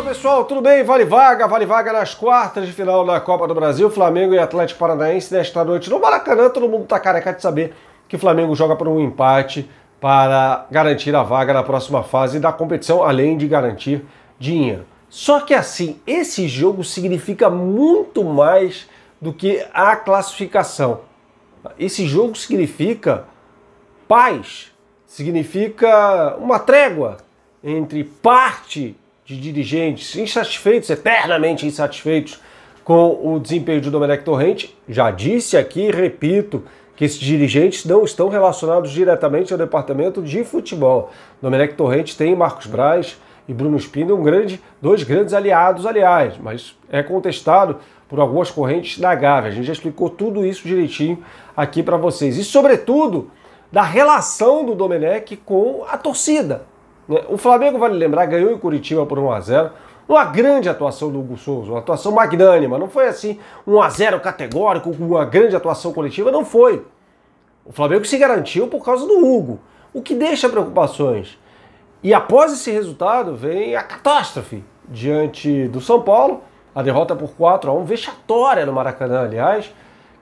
Fala pessoal, tudo bem? Vale vaga, vale vaga nas quartas de final da Copa do Brasil, Flamengo e Atlético Paranaense nesta noite no Maracanã. Todo mundo tá careca de saber que o Flamengo joga por um empate para garantir a vaga na próxima fase da competição, além de garantir dinheiro. Só que assim, esse jogo significa muito mais do que a classificação. Esse jogo significa paz, significa uma trégua entre parte de dirigentes insatisfeitos, eternamente insatisfeitos com o desempenho de Domenech Torrente. Já disse aqui, repito, que esses dirigentes não estão relacionados diretamente ao departamento de futebol. Domenech Torrente tem Marcos Braz e Bruno Spindel um grande, dois grandes aliados, aliás, mas é contestado por algumas correntes da Gávea. A gente já explicou tudo isso direitinho aqui para vocês. E, sobretudo, da relação do Domenech com a torcida. O Flamengo, vale lembrar, ganhou em Curitiba por 1 a 0 uma grande atuação do Hugo Souza, uma atuação magnânima. Não foi assim 1 a 0 categórico, com uma grande atuação coletiva, não foi. O Flamengo se garantiu por causa do Hugo, o que deixa preocupações. E após esse resultado vem a catástrofe diante do São Paulo, a derrota por 4 a 1 vexatória no Maracanã, aliás,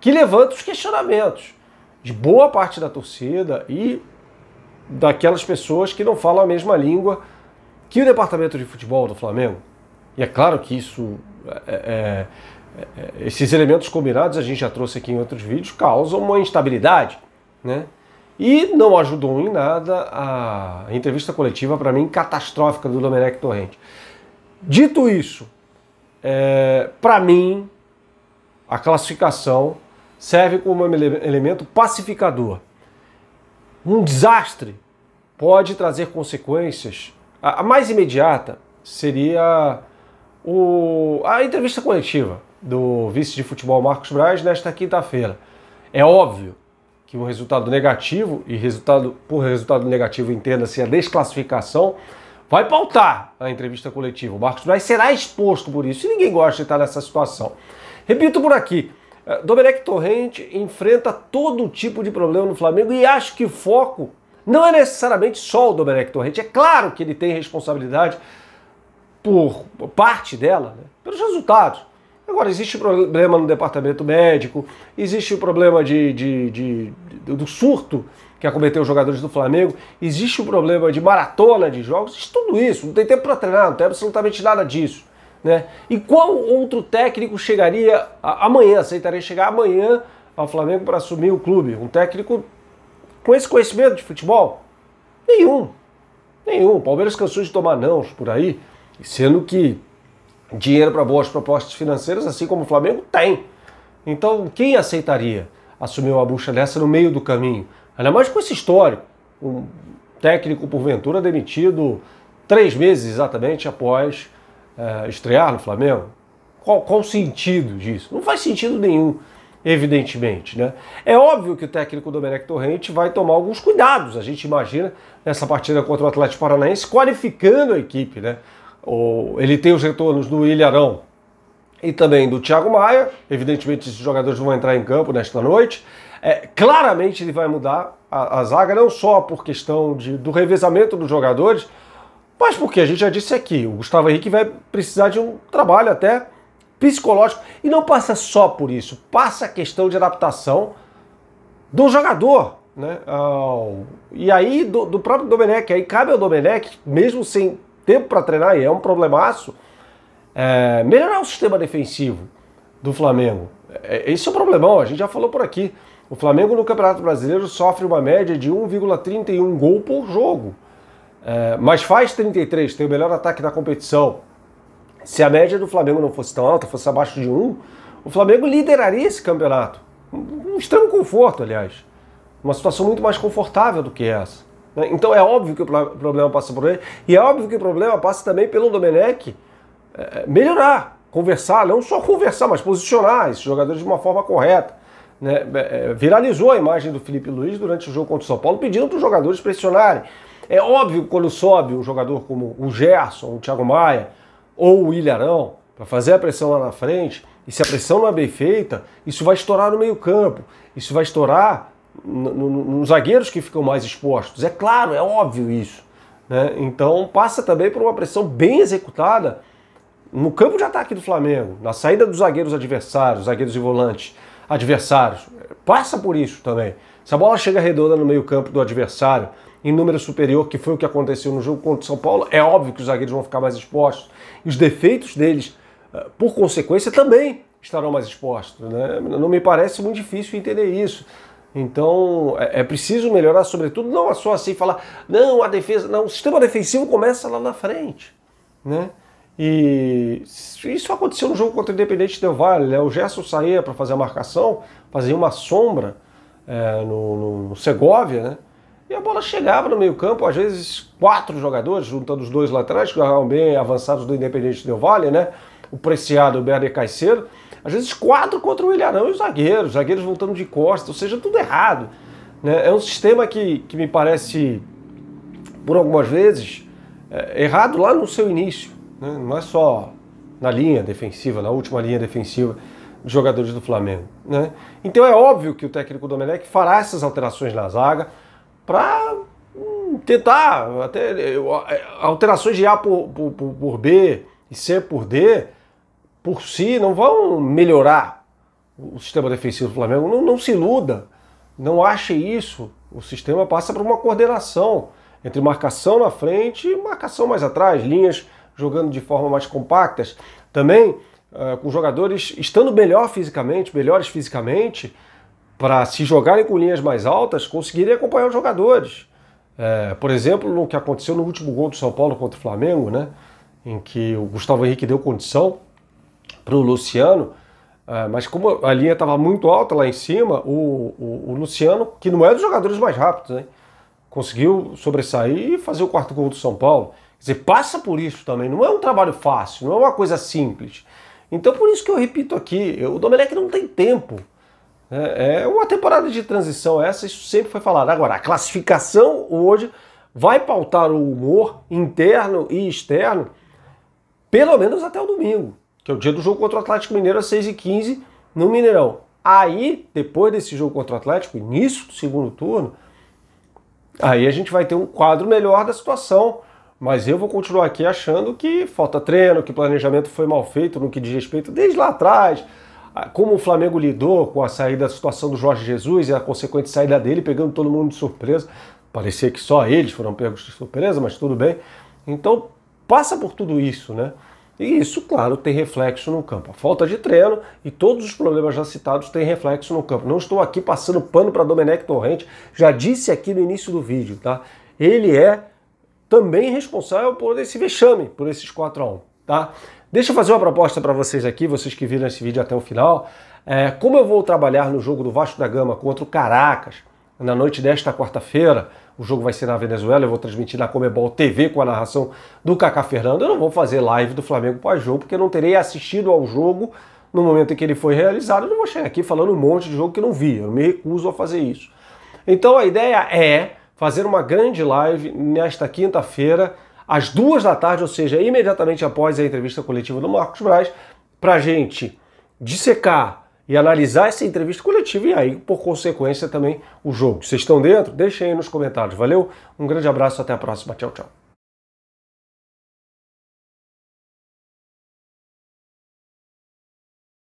que levanta os questionamentos de boa parte da torcida e daquelas pessoas que não falam a mesma língua que o departamento de futebol do Flamengo. E é claro que isso, é, é, é esses elementos combinados, a gente já trouxe aqui em outros vídeos, causam uma instabilidade, né? E não ajudou em nada a entrevista coletiva, para mim, catastrófica do Domenech Torrente. Dito isso, é, para mim, a classificação serve como um elemento pacificador um desastre pode trazer consequências. A, mais imediata seria o, a entrevista coletiva do vice de futebol Marcos Braz nesta quinta-feira. É óbvio que um resultado negativo, e resultado por resultado negativo entenda-se a desclassificação, vai pautar a entrevista coletiva. O Marcos Braz será exposto por isso e ninguém gosta de estar nessa situação. Repito por aqui, é, Domenech Torrente enfrenta todo tipo de problema no Flamengo e acho que o foco não é necessariamente só o Domenech Torrente. É claro que ele tem responsabilidade por parte dela, né, pelos resultados. Agora, existe problema no departamento médico, existe o problema de, de, de, de, do surto que acometeu os jogadores do Flamengo, existe o problema de maratona de jogos, existe tudo isso. Não tem tempo para treinar, não tem absolutamente nada disso. Né? E qual outro técnico chegaria amanhã, aceitaria chegar amanhã ao Flamengo para assumir o clube? Um técnico com esse conhecimento de futebol? Nenhum. Nenhum. O Palmeiras cansou de tomar não por aí, sendo que dinheiro para boas propostas financeiras, assim como o Flamengo, tem. Então, quem aceitaria assumir uma bucha dessa no meio do caminho? Ainda mais com esse histórico. Um técnico, porventura, demitido três meses exatamente após uh, estrear no Flamengo? Qual, qual o sentido disso? Não faz sentido nenhum, evidentemente. Né? É óbvio que o técnico Domenech Torrente vai tomar alguns cuidados, a gente imagina, nessa partida contra o Atlético Paranaense, qualificando a equipe. Né? O, ele tem os retornos do Ilharão e também do Thiago Maia. Evidentemente, esses jogadores vão entrar em campo nesta noite. É, claramente ele vai mudar a, a, zaga, não só por questão de, do revezamento dos jogadores, mas porque a gente já disse aqui, o Gustavo Henrique vai precisar de um trabalho até psicológico. E não passa só por isso, passa a questão de adaptação do jogador. Né? e aí, do, do, próprio Domenech, aí cabe ao Domenech, mesmo sem tempo para treinar, e é um problemaço, é, melhorar o sistema defensivo do Flamengo. É, esse é o problemão, a gente já falou por aqui. O Flamengo no Campeonato Brasileiro sofre uma média de 1,31 gol por jogo. É, mas faz 33, tem o melhor ataque da competição. Se a média do Flamengo não fosse tão alta, fosse abaixo de 1, o Flamengo lideraria esse campeonato. Um extremo conforto, aliás. Uma situação muito mais confortável do que essa. Né? Então é óbvio que o problema passa por ele. E é óbvio que o problema passa também pelo Domenech é, melhorar, conversar, não só conversar, mas posicionar esses jogadores de uma forma correta. Né? É, é, viralizou a imagem do Felipe Luiz durante o jogo contra o São Paulo, pedindo para os jogadores pressionarem. É óbvio quando sobe um jogador como o Gerson, o Thiago Maia ou o Ilharão para fazer a pressão lá na frente, e se a pressão não é bem feita, isso vai estourar no meio-campo, isso vai estourar nos zagueiros que ficam mais expostos. É claro, é óbvio isso. Né? Então passa também por uma pressão bem executada no campo de ataque do Flamengo, na saída dos zagueiros adversários, zagueiros e volantes adversários. Passa por isso também. Se a bola chega redonda no meio-campo do adversário, em número superior, que foi o que aconteceu no jogo contra o São Paulo, é óbvio que os zagueiros vão ficar mais expostos. E os defeitos deles, eh, por consequência, também estarão mais expostos. Né? Não me parece muito difícil entender isso. Então é, é, preciso melhorar, sobretudo, não só assim falar, não, a defesa, não, o sistema defensivo começa lá na frente. Né? E isso aconteceu no jogo contra o Independente Del Vale. Né? O Gerson saía para fazer a marcação, fazia uma sombra é, no, no, no Segovia, né? E a bola chegava no meio-campo, às vezes quatro jogadores, juntando os dois lá atrás, que eram bem avançados do Independente Del Vale, né? O Preciado, o Berner Caicedo. Às vezes quatro contra o Ilharão e os zagueiros, os zagueiros voltando de costas, ou seja, tudo errado. Né? É um sistema que, que me parece, por algumas vezes, é, errado lá no seu início. Né? Não é só na linha defensiva, na última linha defensiva dos jogadores do Flamengo. Né? Então é óbvio que o técnico Domenech fará essas alterações na zaga, para hum, tentar até é, alterações de A por, por, por B e C por D por si não vão melhorar o sistema defensivo do Flamengo. Não, não se iluda, não ache isso. O sistema passa por uma coordenação entre marcação na frente e marcação mais atrás, linhas jogando de forma mais compactas. Também uh, com jogadores estando melhor fisicamente, melhores fisicamente, para se jogarem com linhas mais altas, conseguirem acompanhar os jogadores. É, por exemplo, no que aconteceu no último gol do São Paulo contra o Flamengo, né, em que o Gustavo Henrique deu condição para o Luciano, é, mas como a linha estava muito alta lá em cima, o, o, o, Luciano, que não é dos jogadores mais rápidos, né, conseguiu sobressair e fazer o quarto gol do São Paulo. Quer dizer, passa por isso também. Não é um trabalho fácil, não é uma coisa simples. Então, por isso que eu repito aqui, o Domenech não tem tempo é, é uma temporada de transição essa, isso sempre foi falado. Agora, a classificação hoje vai pautar o humor interno e externo, pelo menos até o domingo, que é o dia do jogo contra o Atlético Mineiro às 6h15 no Mineirão. Aí, depois desse jogo contra o Atlético, início do segundo turno, aí a gente vai ter um quadro melhor da situação. Mas eu vou continuar aqui achando que falta treino, que planejamento foi mal feito no que diz respeito desde lá atrás ah, como o Flamengo lidou com a saída da situação do Jorge Jesus e a consequente saída dele, pegando todo mundo de surpresa. Parecia que só eles foram pegos de surpresa, mas tudo bem. Então, passa por tudo isso, né? E isso, claro, tem reflexo no campo. A falta de treino e todos os problemas já citados têm reflexo no campo. Não estou aqui passando pano para Domenech Torrente, já disse aqui no início do vídeo, tá? Ele é também responsável por esse vexame, por esses 4 a 1 tá? Deixa eu fazer uma proposta para vocês aqui, vocês que viram esse vídeo até o final. É, como eu vou trabalhar no jogo do Vasco da Gama contra o Caracas na noite desta quarta-feira, o jogo vai ser na Venezuela, eu vou transmitir na Comebol TV com a narração do Kaká Fernando. Eu não vou fazer live do Flamengo pós-jogo, porque eu não terei assistido ao jogo no momento em que ele foi realizado. Eu não vou chegar aqui falando um monte de jogo que não vi, eu me recuso a fazer isso. Então a ideia é fazer uma grande live nesta quinta-feira às duas da tarde, ou seja, imediatamente após a entrevista coletiva do Marcos Braz, para a gente dissecar e analisar essa entrevista coletiva e aí, por consequência, também o jogo. Vocês estão dentro? Deixem aí nos comentários. Valeu, um grande abraço, até a próxima. Tchau, tchau.